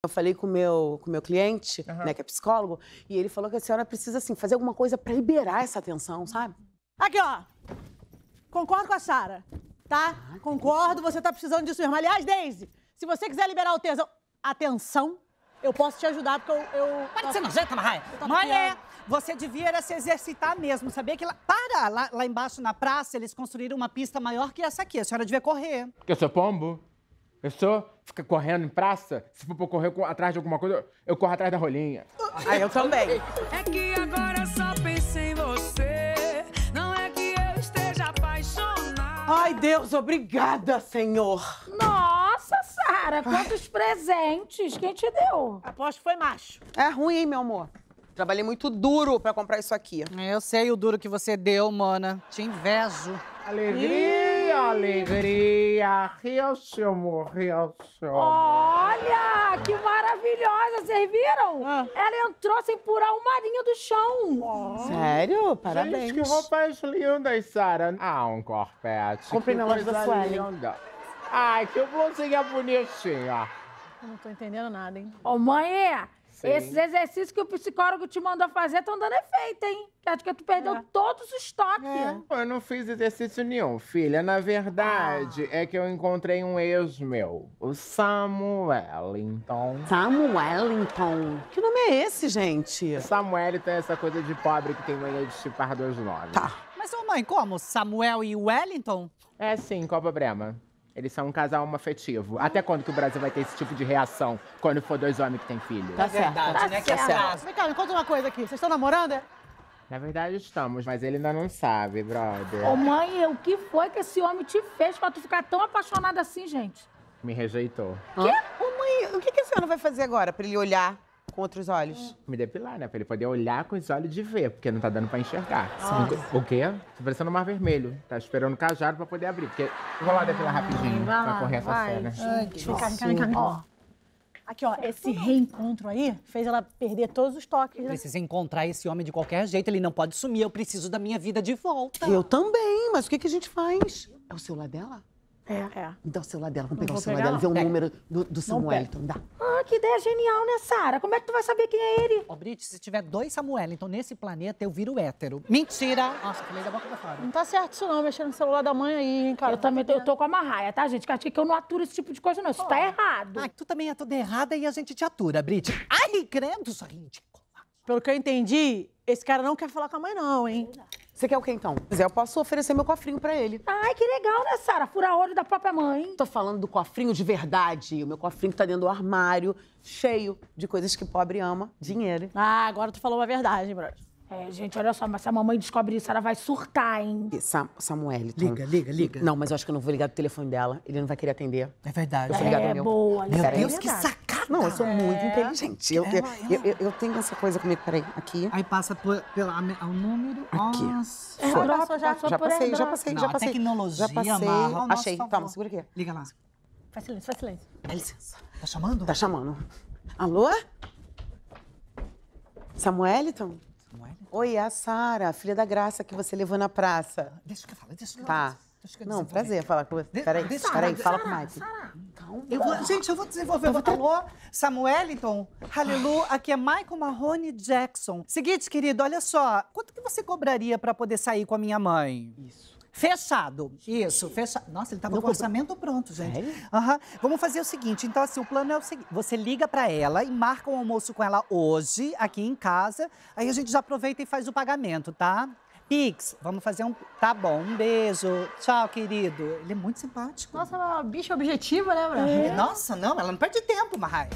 Eu falei com meu, o com meu cliente, uhum. né, que é psicólogo, e ele falou que a senhora precisa, assim, fazer alguma coisa para liberar essa atenção, sabe? Aqui, ó. Concordo com a Sara, tá? Ah, Concordo, você tá precisando disso mesmo. Aliás, Daisy, se você quiser liberar o tesão... Atenção, eu posso te ajudar, porque eu... eu Para de ser nojenta, Marraia. Mas é, você devia se exercitar mesmo. Sabia que... Lá, para! Lá, lá embaixo, na praça, eles construíram uma pista maior que essa aqui. A senhora devia correr. Quer ser pombo. Eu sou. Fica correndo em praça. Se for pra correr atrás de alguma coisa, eu corro atrás da rolinha. Ah, eu também. É que agora só penso em você. Não é que eu esteja apaixonada. Ai, Deus, obrigada, Senhor. Nossa, Sara, quantos presentes. Quem te deu? Aposto que foi macho. É ruim, hein, meu amor? Trabalhei muito duro pra comprar isso aqui. Eu sei o duro que você deu, mana. Te invejo. Alegria! alegria! Rio, seu rio, Olha, que maravilhosa! Vocês viram? Ah. Ela entrou sem purar uma linha do chão. Oh. Sério? Parabéns. Gente, que roupas lindas, Sara. Ah, um corpete. Comprei na loja da Sueli. Ai, que blusinha bonitinha. Eu não tô entendendo nada, hein? Ô, mãe! Sim. Esses exercícios que o psicólogo te mandou fazer estão dando efeito, hein? Acho que tu perdeu é. todos os toques. É. Eu não fiz exercício nenhum, filha. Na verdade, ah. é que eu encontrei um ex meu, o Samuelington. Samuelington? Que nome é esse, gente? Samuelington é essa coisa de pobre que tem mania de chipar dois nomes. Tá. Mas, ô mãe, como? Samuel e Wellington? É sim, qual o problema? Eles são um casal afetivo. Até quando que o Brasil vai ter esse tipo de reação quando for dois homens que têm filho? Tá é certo. Verdade, tá né? Que é certo. Vem cá, me conta uma coisa aqui. Vocês estão namorando? é? Na verdade estamos, mas ele ainda não sabe, brother. Ô mãe, o que foi que esse homem te fez pra tu ficar tão apaixonada assim, gente? Me rejeitou. Quê? Ô mãe, o que, que a senhora vai fazer agora pra ele olhar com outros olhos? Me depilar, né? Pra ele poder olhar com os olhos de ver, porque não tá dando pra enxergar. Nossa. O quê? Tô parecendo o Mar Vermelho. Tá esperando o cajado pra poder abrir. Porque... Vou lá depilar rapidinho, vai pra correr essa vai, cena. Ai, que vem cá, vem cá, vem cá. Aqui, ó, esse reencontro aí fez ela perder todos os toques. né? preciso encontrar esse homem de qualquer jeito, ele não pode sumir, eu preciso da minha vida de volta. Eu também, mas o que, que a gente faz? É o celular dela? É. é. Me então, dá o celular dela, vamos pegar o celular pegar, dela, ver o número do, do então Dá. Ah, que ideia genial, né, Sara? Como é que tu vai saber quem é ele? Ô, Brit, se tiver dois Samuel, então nesse planeta eu viro hétero. Mentira! Nossa, falei da boca pra fora. Não tá certo isso não, mexendo no celular da mãe aí, hein, cara. Eu, eu também tô, eu tô com a marraia, tá, gente? Acho que eu não aturo esse tipo de coisa, não. Isso tá errado. Ah, tu também é toda errada e a gente te atura, Brit. Ai, credo, isso ridícula. Pelo que eu entendi, esse cara não quer falar com a mãe, não, hein? Você quer o quê, então? Se eu posso oferecer meu cofrinho para ele. Ai, que legal, né, Sara? Furar olho da própria mãe. Tô falando do cofrinho de verdade. O meu cofrinho tá dentro do armário, cheio de coisas que pobre ama. Dinheiro. Ah, agora tu falou a verdade, brother. É, gente, olha só, mas se a mamãe descobre isso, ela vai surtar, hein? Sam Samuel, então... Liga, liga, liga. Não, mas eu acho que eu não vou ligar do telefone dela. Ele não vai querer atender. É verdade. Eu vou ligar é, do meu. boa. Meu é Deus, que saco. Não, eu sou é. muito inteligente. Eu, é, eu, eu, eu tenho essa coisa comigo, peraí, aqui. Aí passa por, pelo o número. Aqui. Nossa. Ela Foi. passou já, já passei, já passei, não, já passei. tecnologia, já passei. Achei. Favor. Toma, segura aqui. Liga lá. Faz silêncio, faz silêncio. Dá licença. Tá chamando? Tá chamando. Alô? Samueliton? Samueliton? Oi, é a Sara, filha da Graça que você levou na praça. Deixa que eu falar, deixa eu tá. falar. Tá. Não, prazer falar com você. Peraí, peraí, fala com o Mike. Sara, eu vou, gente, eu vou desenvolver Bataló, Samueliton, Hallelu. Aqui é Michael Marrone Jackson. Seguinte, querido, olha só. Quanto que você cobraria para poder sair com a minha mãe? Isso. Fechado. Isso, fechado. Nossa, ele tava Não com o orçamento pronto, gente. Uhum. Vamos fazer o seguinte, então assim, o plano é o seguinte, você liga para ela e marca um almoço com ela hoje, aqui em casa, aí a gente já aproveita e faz o pagamento, tá? Pix, vamos fazer um. Tá bom, um beijo. Tchau, querido. Ele é muito simpático. Nossa, ela é uma bicha objetiva, né, Bra? É. Nossa, não, ela não perde tempo, Marraia.